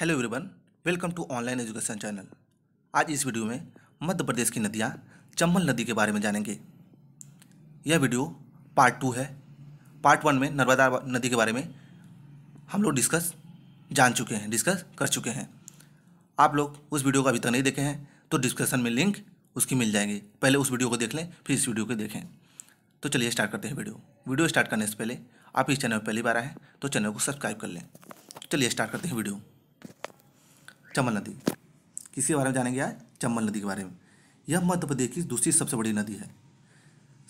hello everyone welcome to online education channel आज इस video में मध्य प्रदेश की नदियाँ चम्बल नदी के बारे में जानेंगे यह वीडियो पार्ट टू है पार्ट वन में नर्मदा नदी के बारे में हम लोग डिस्कस जान चुके हैं डिस्कस कर चुके हैं आप लोग उस वीडियो को अभी तक नहीं देखे हैं तो डिस्क्रिप्शन में लिंक उसकी मिल जाएंगी पहले उस वीडियो को देख लें फिर इस वीडियो को देखें तो चलिए स्टार्ट करते हैं वीडियो वीडियो स्टार्ट करने से पहले आप इस चैनल पर पहली बार आए तो चैनल को सब्सक्राइब कर लें चलिए स्टार्ट करते हैं वीडियो चंबल नदी किसके बारे में जानेंगे आज चंबल नदी के बारे में यह मध्य प्रदेश की दूसरी सबसे बड़ी नदी है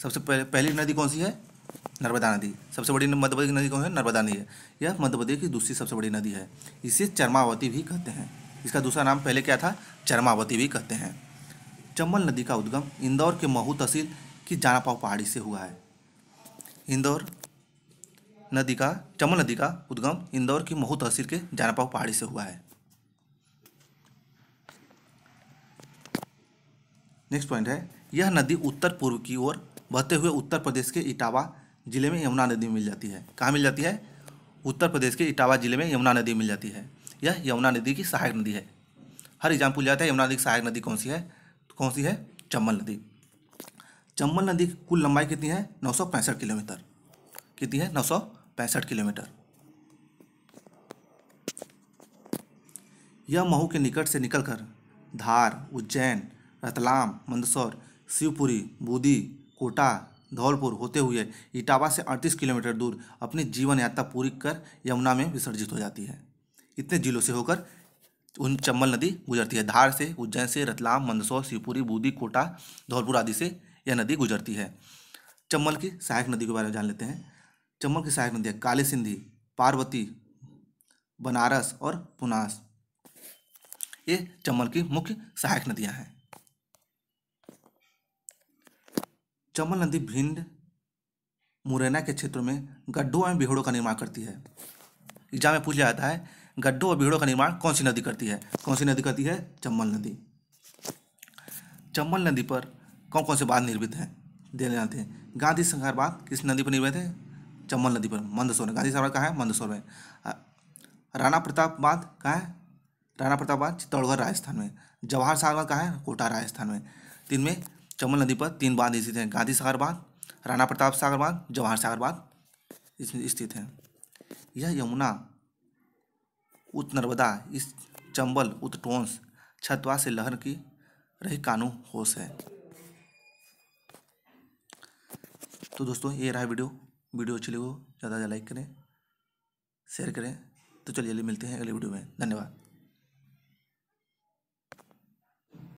सबसे पहले पहली नदी कौन सी है नर्मदा नदी सबसे बड़ी मध्य प्रदेश की नदी कौन है नर्मदा नदी है यह मध्य प्रदेश की दूसरी सबसे बड़ी नदी है इसे चरमावती भी कहते हैं इसका दूसरा नाम पहले क्या था चरमावती भी कहते हैं चंबल नदी का उद्गम इंदौर के महू तहसील की जानापाव पहाड़ी से हुआ है इंदौर नदी का चमन नदी का उद्गम इंदौर की महू तहसील के जानापाव पहाड़ी से हुआ है नेक्स्ट पॉइंट है यह नदी उत्तर पूर्व की ओर बहते हुए उत्तर प्रदेश के इटावा जिले में यमुना नदी मिल जाती है कहाँ मिल जाती है उत्तर प्रदेश के इटावा जिले में यमुना नदी मिल जाती है यह यमुना नदी की सहायक नदी है हर एग्जाम्पल जाता है यमुना नदी की सहायक नदी कौन सी है तो कौन सी है चम्बल नदी चम्बल नदी की कुल लंबाई कितनी है नौ किलोमीटर कितनी है नौ किलोमीटर यह महू के निकट से निकलकर धार उज्जैन रतलाम मंदसौर शिवपुरी बूदी कोटा धौलपुर होते हुए इटावा से 38 किलोमीटर दूर अपनी जीवन यात्रा पूरी कर यमुना में विसर्जित हो जाती है इतने जिलों से होकर उन चंबल नदी गुजरती है धार से उज्जैन से रतलाम मंदसौर शिवपुरी बूदी कोटा धौलपुर आदि से यह नदी गुजरती है चंबल की सहायक नदी के बारे में जान लेते हैं चंबल की सहायक नदियाँ काली सिंधी पार्वती बनारस और पुनास ये चंबल की मुख्य सहायक नदियाँ हैं चमल नदी भिंड मुरैना के क्षेत्रों में गड्ढों एवं बिहड़ों का निर्माण करती है एग्जाम में पूछा जाता है गड्ढों और बिहड़ों का निर्माण कौन सी नदी करती है कौन सी नदी करती है चम्बल नदी चम्बल नदी पर कौन कौन से बांध निर्मित हैं दे जाते हैं गांधी संघार बांध किस नदी पर निर्मित है चम्बल नदी पर मंदसौर में गांधी सागर कहाँ है मंदसौर में राणा प्रताप बांध कहाँ है राणा प्रताप बांध चित्तौड़गढ़ राजस्थान में जवाहर सागर कहाँ है कोटा राजस्थान में तीन में चमल नदी पर तीन बांध स्थित हैं गांधी सागर बांध राणा प्रताप सागर बांध जवाहर सागर बांध इसमें स्थित हैं यह यमुना उत नर्मदा इस चंबल उत टोंस छतवा से लहर की रही कानू होश है तो दोस्तों ये रहा वीडियो वीडियो अच्छी लगी हो ज़्यादा ज़्यादा लाइक करें शेयर करें तो चलिए मिलते हैं अगले वीडियो में धन्यवाद